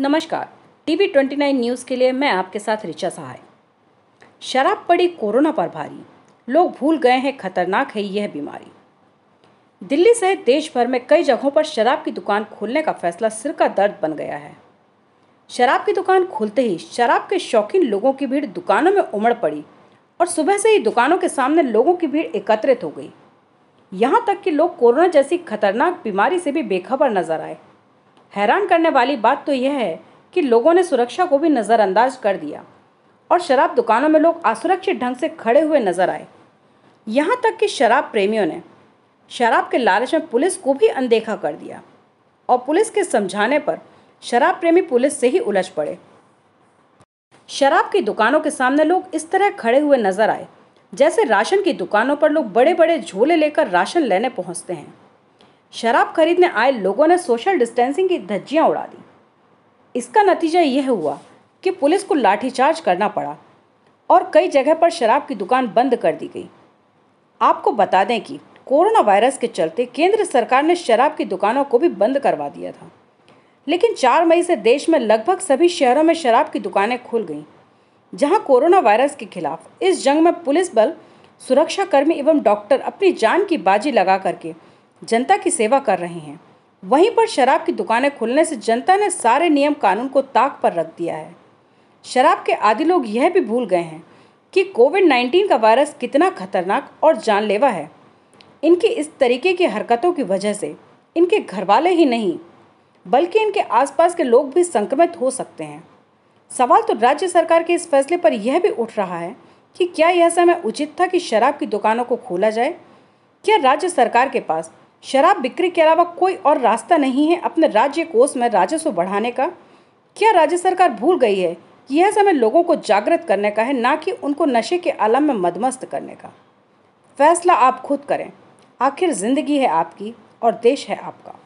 नमस्कार TV 29 news के लिए मैं आपके साथ ऋचा सहाय शराब पड़ी कोरोना पर भारी लोग भूल गए हैं खतरनाक है यह बीमारी दिल्ली सहित देश भर में कई जगहों पर शराब की दुकान खोलने का फैसला सिर का दर्द बन गया है शराब की दुकान खुलते ही शराब के शौकीन लोगों की भीड़ दुकानों में उमड़ पड़ी और सुबह से ही दुकानों के सामने लोगों की भीड़ एकत्रित हो गई यहाँ तक कि लोग कोरोना जैसी खतरनाक बीमारी से भी बेखबर नजर आए हैरान करने वाली बात तो यह है कि लोगों ने सुरक्षा को भी नज़रअंदाज कर दिया और शराब दुकानों में लोग असुरक्षित ढंग से खड़े हुए नजर आए यहाँ तक कि शराब प्रेमियों ने शराब के लालच में पुलिस को भी अनदेखा कर दिया और पुलिस के समझाने पर शराब प्रेमी पुलिस से ही उलझ पड़े शराब की दुकानों के सामने लोग इस तरह खड़े हुए नजर आए जैसे राशन की दुकानों पर लोग बड़े बड़े झोले लेकर राशन लेने पहुंचते हैं शराब खरीदने आए लोगों ने सोशल डिस्टेंसिंग की धज्जियां उड़ा दी इसका नतीजा यह हुआ कि पुलिस को लाठीचार्ज करना पड़ा और कई जगह पर शराब की दुकान बंद कर दी गई आपको बता दें कि कोरोना वायरस के चलते केंद्र सरकार ने शराब की दुकानों को भी बंद करवा दिया था लेकिन चार मई से देश में लगभग सभी शहरों में शराब की दुकानें खुल गईं जहां कोरोना वायरस के खिलाफ इस जंग में पुलिस बल सुरक्षाकर्मी एवं डॉक्टर अपनी जान की बाजी लगा करके जनता की सेवा कर रहे हैं वहीं पर शराब की दुकानें खुलने से जनता ने सारे नियम कानून को ताक पर रख दिया है शराब के आदि लोग यह भी भूल गए हैं कि कोविड 19 का वायरस कितना खतरनाक और जानलेवा है इनकी इस तरीके की हरकतों की वजह से इनके घर वाले ही नहीं बल्कि इनके आसपास के लोग भी संक्रमित हो सकते हैं सवाल तो राज्य सरकार के इस फैसले पर यह भी उठ रहा है कि क्या यह समय उचित था कि शराब की दुकानों को खोला जाए क्या राज्य सरकार के पास शराब बिक्री के अलावा कोई और रास्ता नहीं है अपने राज्य कोष में राजस्व बढ़ाने का क्या राज्य सरकार भूल गई है कि यह समय लोगों को जागृत करने का है ना कि उनको नशे के आलम में मदमस्त करने का फैसला आप खुद करें आखिर ज़िंदगी है आपकी और देश है आपका